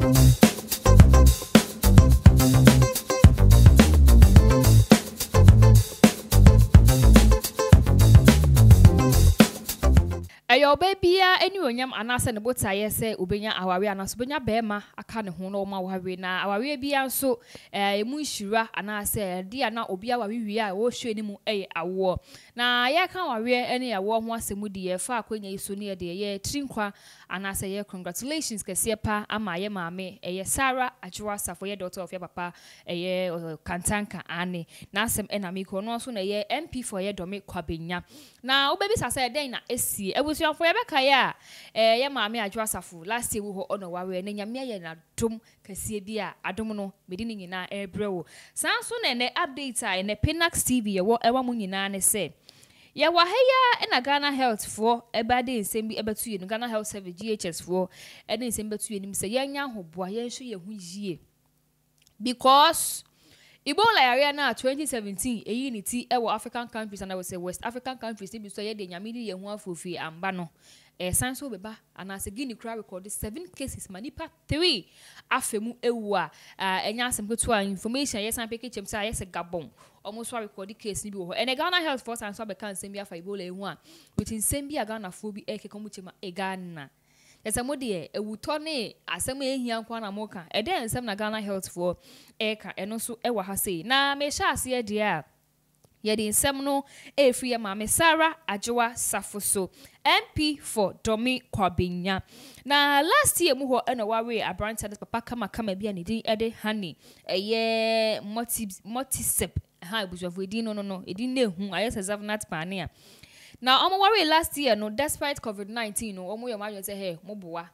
Thank you. ɔbaa biara ani onyam anaasɛ ne bote ayɛ sɛ obenya awareɛ anaasɛ obenya bɛrima aka ne ho na ɔmo awareɛ na awareɛ biara nso eh, ɛɛ emu nhyira anaasɛ ɛde a na obi awareɛ wie a wɔrehwɛ anim ɛyɛ awoɔ na yɛka awawe ɛne awoɔ ho asɛm deɛ fa akonnwa yi so ne yɛde yɛ tiri nkwa anaasɛ yɛ congratulations kɛseɛ pa ama yɛ maame ɛyɛ sara adwowa asafo yɛ dɔtɔ ɔfia papa ɛyɛ kantanka ane n'asɛm ɛnam ikɔ no nso na ɛyɛ mp for yɛ dɔme kwabenya na wobɛbisa sɛ ɛdɛn na esi ebusuafo asafo yɛbɛkaeɛ a ɛyɛ eh, maame adwo asafo last year wɔ hɔ ɔna waweɛ na nyame ayɛ nadom kɛseɛ bi a adom no mede ne nyinaa ɛrebrɛ wo saa nso na ɛnɛ update a ɛnɛ pinax tv yɛwɔ ɛwa mu nyinaa ne sɛ yɛwɔ ha yi a na ghana health foɔ ɛba de nsɛm bi ɛbɛto yɛ no ghana health service ghs foɔ ɛde nsɛm bɛto yɛ no mu sɛ yɛnya ahoboa yɛn nso yɛ ho yie because Ibo yare na 2017 eyi ne ti ɛwɔ African countries and I was West African countries ebi so yɛ de nyame de yɛn ho afofi amba no ɛsan so beba anaasɛ guinea kora record seven cases ma nipa three afa mu ewu a ɛnyɛ asɛm ketewa information yɛsan pe kekyɛm sɛ ayɛ sɛ gabon ɔmo nso arekɔdi case no bi wɔ hɔ ɛnɛ ghana health force anso abɛka nsɛm bi afa ebola ehu a wɔte nsɛm bi a ghanafoɔ bi ɛkeka ɔmo kyɛm a ɛghana ɛsɛ mo deɛ ewutɔ ne asɛm ehia nkwa na mo ka ɛdɛ nsɛm na ghana health foɔ ɛɛka ɛno nso ɛwɔ ha sei na mehyɛ aseɛ deɛ a yɛde nsɛm no efi yɛ maame sara adwowa safo so mp for domi kwabenya na last year mu hɔ ɛna wawe aberanteɛ no papa kamakama bi a ne din ɛde hani, ɛyɛ mɔtisep ha ebusuafo edin no no no edin na ehu ayɛ sɛ zavinat paania. na ọmụ wari last year no despite covid-19 no ọmụ yọ ọmụ ayọ sẹ hey mo bụwa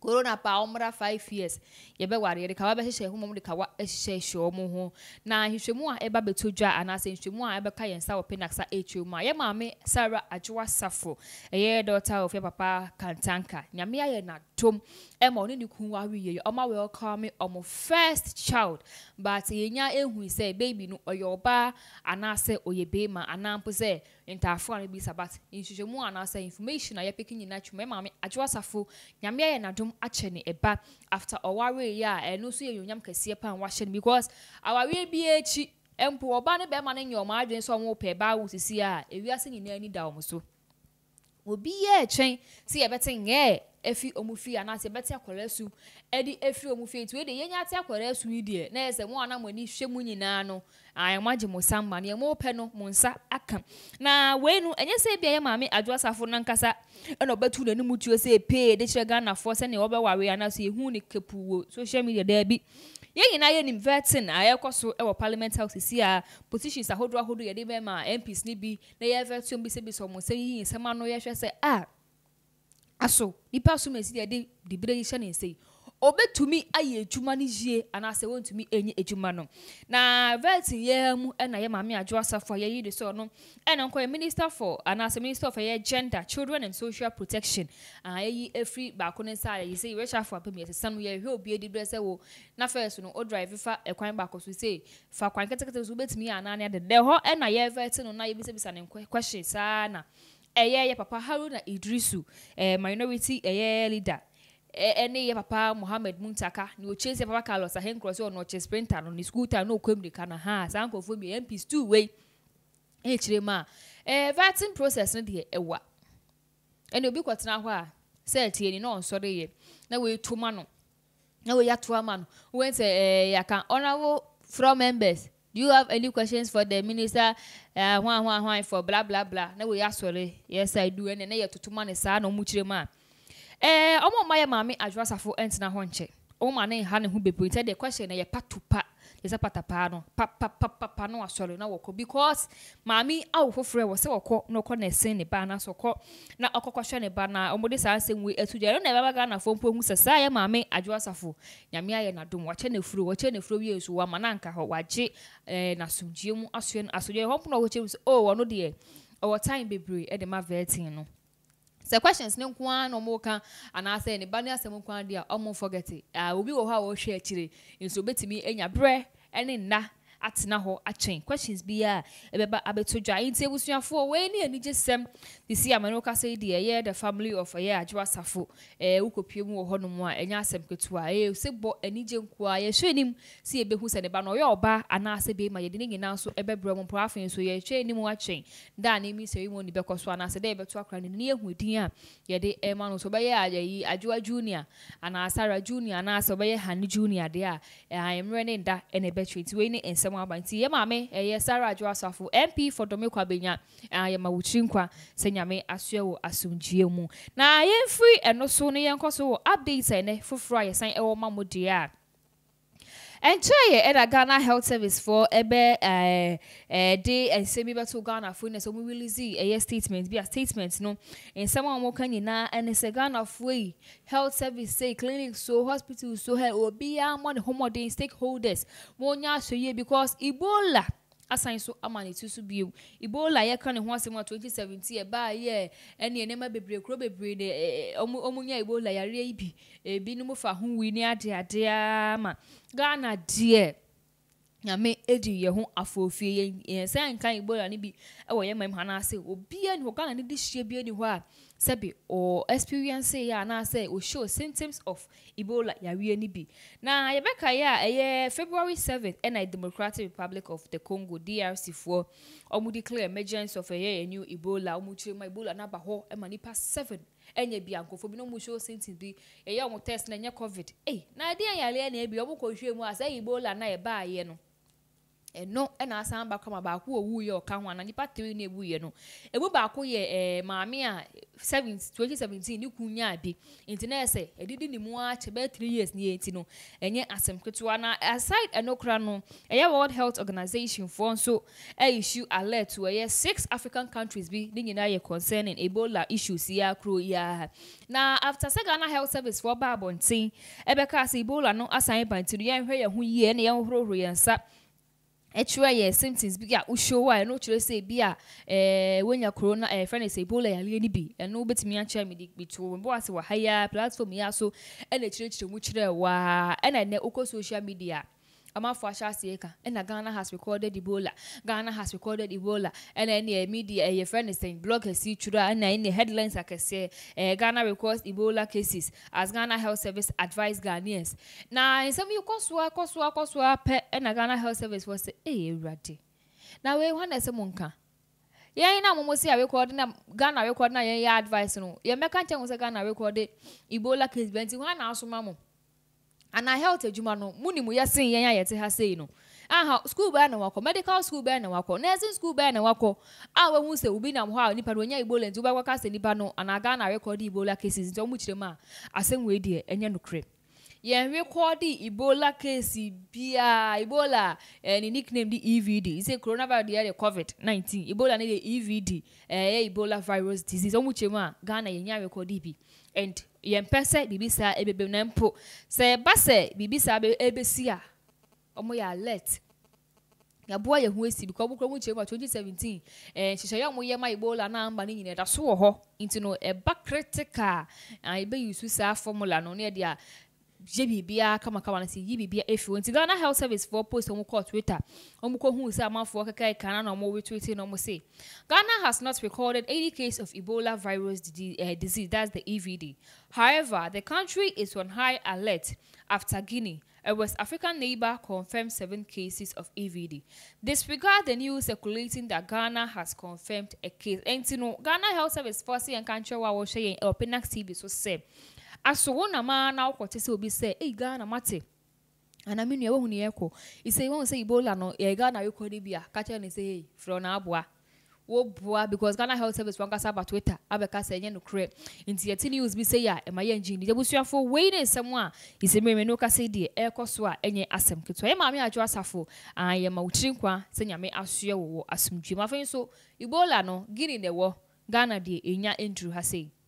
corona pa ɔmmra 5 years yɛbɛware yɛde kawa bɛhyehyɛ ho mɔm de kawa hyehyɛ hyeɛ ọmụ hụ na nhwehwɛmu a ɛba bɛto dwa anaasɛ nhwehwɛmu a ɛbɛka yɛn nsa wɔ penaxa atwam a yɛ maame sara adwowa safo ɛyɛ daughter of yɛ papa kantanka nyame ayɛ n'adom ɛma ɔne ne kun awo yie ɔma welcome ɔmo first child but yɛnya ehu sɛ baby no ɔyɛ ɔbaa anaasɛ ɔyɛ ntaafo bi sa but anaasɛ information a yɛpeke nyinaa twem ɛma me adwoasafo nyame ayɛ n'adom akyɛ ne ɛba after ɔware a ɛno nso yɛ kɛseɛ paa wahyɛ no because bi mpo ɔbaa ne barima nyɛ ɔmo adwene nso ɔmo pɛ ɛbaa sisi a ewiase nyinaa ani da ɔmo so obi yɛ ɛkyɛn nyɛɛ efi ɔmo fie anaasɛ ɛbɛte akwadaa su ɛde efi ɔmo fie nti wede yɛnyɛ ate akwadaa su yi na yɛ sɛ mo a na mo ani hwɛ mu nyinaa no ayɛmo agye mo nsa mma nea mo pɛ no mo nsa aka na wei no ɛnyɛ sɛ ebi a yɛ maame adwo asafo no ankasa ɛna ɔbɛtu n'anim tuo sɛ epee de kyerɛ ghanafoɔ sɛnea ɔbɛware anaasɛ ehu ne kepu wɔ social media daabi yɛn nyinaa yɛ nim vetting a yɛkɔ so wɔ parliament house si a positions ahodoɔ ahodoɔ yɛde bɛma mps ni bi na yɛvɛtio bi sɛ bi sɛ ɔmo sɛ yiyi nsɛm ano yɛhwɛ sɛ a ah, aso nipa so mesi de de bere yi hyɛ ne nsa yi obetumi ayɛ adwuma no yie anaasɛ wɔntumi ɛnyɛ adwuma no na vetin yɛn mu ɛna yɛ maame adwo asafo a yɛyi de sɛ ɔno ɛna nkɔ yɛ minister for anaasɛ minister of ɛyɛ gender children and social protection a yɛyi efiri baako ne nsa a yɛyi sɛ yɛrɛhyɛ afɔ apɛmu yɛsesa no yɛhwɛ obi edi brɛ sɛ wo na fɛs no o drive fa ɛkwan baako so sɛ fa kwan ketekete so obetumi yɛ anaa ne adedɛ hɔ ɛna yɛ vetin no na yɛbisabisa ne nkɔ question saa na. ɛyɛ yɛ papa haruna idrisu ɛɛ minority ɛyɛ leader ɛne yɛ papa mohammed muntaka na ɔkye sɛ papa carlos ahenkros sɛ ɔno ɔkye sprinter no ne school time na ɔkɔm nika na ha saa nkurɔfoɔ bi mp stew wei ɛkyerɛ mu a ɛɛ voting process no deɛ ɛwa ɛna obi kɔtena hɔ a sɛ ɛtie ni na ɔnsɔre yɛ na wɔatu ma no na wɔyɛ atoa ma no wɔn sɛ ɛɛ yɛaka ɔnawo from members do you have any questions for the minister hwan uh, hwan hwan for bla bla bla na wɔyɛ asɔre yes i do ɛnna ɛnna yɛ toto ma ne saa na wɔn kyerɛ mu a ɛɛ wɔn a wɔayɛ maame adwasafo ɛntena hɔ nkyɛn wɔn maame nha ne ho bebree nti ɛdeɛ question na yɛ pa to pa yɛsɛ patapaa no papapapa no asɔre na wɔkɔ because maame awo foforɔ wɔ sɛ wɔkɔ na ɔkɔ na ɛsɛn ne ba na so kɔ na ɔkɔkɔhwɛ ne ba na wɔde saa nsɛm wei atu gya ɛno na ɛbɛba ghanafoɔ mpo hu sɛ saa yɛ maame adwo asafo nyame ayɛ n'adom wakyɛ n'afuro wakyɛ n'afuro wie nso wama na anka hɔ wagye ɛɛ eh, n'asomdwie mu asoɛ no asomdwie hɔ mpo na wɔkyɛ mu sɛ oh, o wɔn deɛ ɔwɔ time bebree ɛde ma sɛ questions ne nko ara na wɔn ka anaasɛ ne ba ne asɛm nko ara deɛ a wɔn forget a ah, obi wɔ hɔ a wɔrehwɛ akyire nso obetumi anya berɛ ne nna atena hɔ akyɛn questions bi a ɛbɛba abɛto dwa ayi nti ebusuafoɔ wɔn ani anigye sɛm de si amane okasa yi deɛ ɛyɛ the family of ɛyɛ adwo asafo ɛɛ wokopie mu wɔ hɔnom a ɛnyɛ asɛm ketewa ɛyɛ ose bɔ anigye nkoa yɛhwɛ anim si ebehu sɛ ne ba no ɔyɛ ɔbaa anaasɛ bɛrima yɛde ne nyinaa nso ɛbɛbrɛ mu mpɔ afei nso yɛhwɛ anim akyɛn daa ne mi sɛ mu ni bɛkɔ so anaasɛ dɛ yɛbɛto akora ne ne ehu din a yɛde ɛma no so bɛyɛ ayɛyi adwoa junior anaasara junior anaasɛ ɔbɛyɛ hani junior deɛ a ɛhanyɛmmerɛ ne nda ɛna ɛbɛtwe nti wei ne asɛm aba nti yɛ maame ɛyɛ sara adwo asafo mp for domeko abenya yɛ ma wotiri nkwa sɛ nyame asoɛ wɔ asomdwoeɛ mu na yɛmfiri ɛno so no yɛnkɔ so wɔ update ɛnɛ foforɔ a yɛsan ɛwɔ ma mo deɛ a nkyɛn yɛ ɛna ghana health service foɔ ɛbɛ ɛɛ ɛde nsɛm bi bɛto ghana foɔ yi na sɛ wɔn release ɛyɛ statement bi a statement no nsɛm a wɔn ka nyinaa ɛne sɛ ghana foɔ yi health service say clinic so hospital so hɛ obiara mo ne homɔden stakeholders wɔn nyɛ asɔyie because ebola asan so ama ne ti so bio ebola yɛka ne ho asɛm a 2017 ɛbaa yɛ ɛne nneɛma bebree kuro bebree ne ɔmo ɔmo nya ebola yareɛ yi bi ebinom fa ho wi ne adeadeɛ ama ghana deɛ nyame edi yɛ ho afoofie yɛ yɛnsa nka ebola ne bi ɛwɔ e yɛn mɛm anaasɛ obiara ni hɔ ghana ne de hyia biara ni hɔ a sɛbi ɔɔ experience yɛ anaasɛ o show symptoms of ebola yareɛ ne bi na yɛbɛka yɛ a ɛyɛ e february seven ɛna e democratic republic of the congo drc foɔ ɔmo declare emergency of ɛyɛ yɛ new ebola ɔmo kyerɛ mu ebola n'aba hɔ ɛma nipa seven ɛnyɛ bi ankɔfo bi na ɔmo show symptoms bi ɛyɛ ɔmo test na ɛnyɛ covid ɛy na adeɛ yɛ aleɛ na ebi ɔmo kɔ hwɛ mu a ebola na ɛbaa yɛ no ɛno na asan baako ama baako owu yɛ ɔka ho ana nipa tiri na ebu yɛ no ebu baako yɛ ɛɛ eh, maame a seven twenty seventeen ne kun nya bi nti na ɛsɛ ɛdidi ne mu akyɛ bɛyɛ three years ne yɛ nti no ɛnyɛ asɛm ketewa na aside ɛno kora no ɛyɛ world health organisation foɔ nso ɛyɛ alert ɛyɛ six african countries bi ne nyinaa yɛ concerning ebola issues yi akoro yi aha na after say ghana health service foɔ ba abɔnten ɛbɛka ase ebola no asan ba nti no yɛn hwɛ yɛn ho yie na yɛn hohoro yɛn nsa. ɛkyerɛ yɛ symptoms bi a eh, wosuo eh, a ɛno kyerɛ sɛ bi a ɛɛ wonya corona ɛɛ fɛn sɛ ebola yare ni bi ɛno wobɛtumi akyerɛ mi de bi to wɔn bɔwase wɔ ha yi platform yi so ɛna kyerɛkyerɛ mu kyerɛ eh, waa ɛna ɛnɛ okɔ social media amafo ahyɛ aseɛ ka ɛna ghana has recorded ebola ghana has recorded ebola ɛna ɛne media ɛyɛ fɛ ne sɛn blog asi twerɛ a ɛna ɛne headlines akɛseɛ ɛɛ ghana records ebola cases as ghana health service advise ghanaians na nsɛm yi kɔsoa kɔsoa kɔsoa pɛ ɛna ghana health service wɔ sɛ ɛyɛ ewurade na wei hɔn na ɛsɛ mo nka yɛn na mo si a record na ghana record na yɛn yɛ advice no yɛn mɛka nkyɛn mo sɛ ghana record ebola case bɛnti hɔn na asoma mo anaa health adwuma no mu nimu yɛ sen yɛn a yɛte ha sei no aha school bɛɛ na wakɔ medical school bɛɛ na wakɔ nursing school bɛɛ na wakɔ a wɔhu sɛ obi nam hɔ a nipa no onya ebola nti wobɛkɔ ka sɛ nipa no anaa ghana rekɔdi ebola cases nti ɔmo kyerɛ mu a asɛm wei deɛ ɛnyɛ nokorɛ yɛn rekɔdi ebola case biaa ebola ɛɛ eh, ne nickname di evd sɛ coronavirus deɛ yɛ covid nineteen ebola ne deɛ evd ɛɛ eh, yɛ ebola virus disease ɔmo kyerɛ mu a ghana yɛnya rekɔdi bi and yɛmpɛ sɛ biribi saa ɛbɛbɛm na mpo sɛ ɛba sɛ biribi saa ɛbɛsi a wɔn yɛ alert yɛaboa yɛn ho esi because ɔmo kura mu kyerɛ mu a twenty seventeen ɛɛ nhyehyɛeɛ a wɔn yɛ ma ebola na amba ne nyinaa ɛda so wɔ hɔ nti no ɛba critical a ɛbɛyi su saa formula no ne yɛ deɛ gye biribiara kamakama no sɛ yi biribiara ɛfiri nti ghana health service foɔ post ɔmo kɔɔ twitter ɔmo kɔhuu sɛ amanfoɔ kɛkɛ kana na ɔmo Twitter. na ɔmo se ghana has not recorded any case of ebola virus eh, disease, that's the evd however the country is on high alert after guinea a West African neighbor confirmed seven cases of EVD. Disregard the news circulating that Ghana has confirmed a case. And you know, Ghana Health Service Force and Country Wa Washing or Penax TV so say. asogwo na ma na okwo tese obi se eyi ghana mate ana minu ewo hunu yeko ise won se ibola no e ga na yeko ni bia ka che ne se hey fro na aboa wo boa because Ghana Health Service wanka sa ba Twitter abeka se enye no kre nti yeti news bi se ya e ma ye engine de busuafo we ne nsem a ise mmiri no ka se de e koso a enye asem kito e ma me ajo asafo an ye ma utri nkwa se nyame asue wo asumdwe ma fe so Ebola no gini na wo Ghana de enya endru ha sei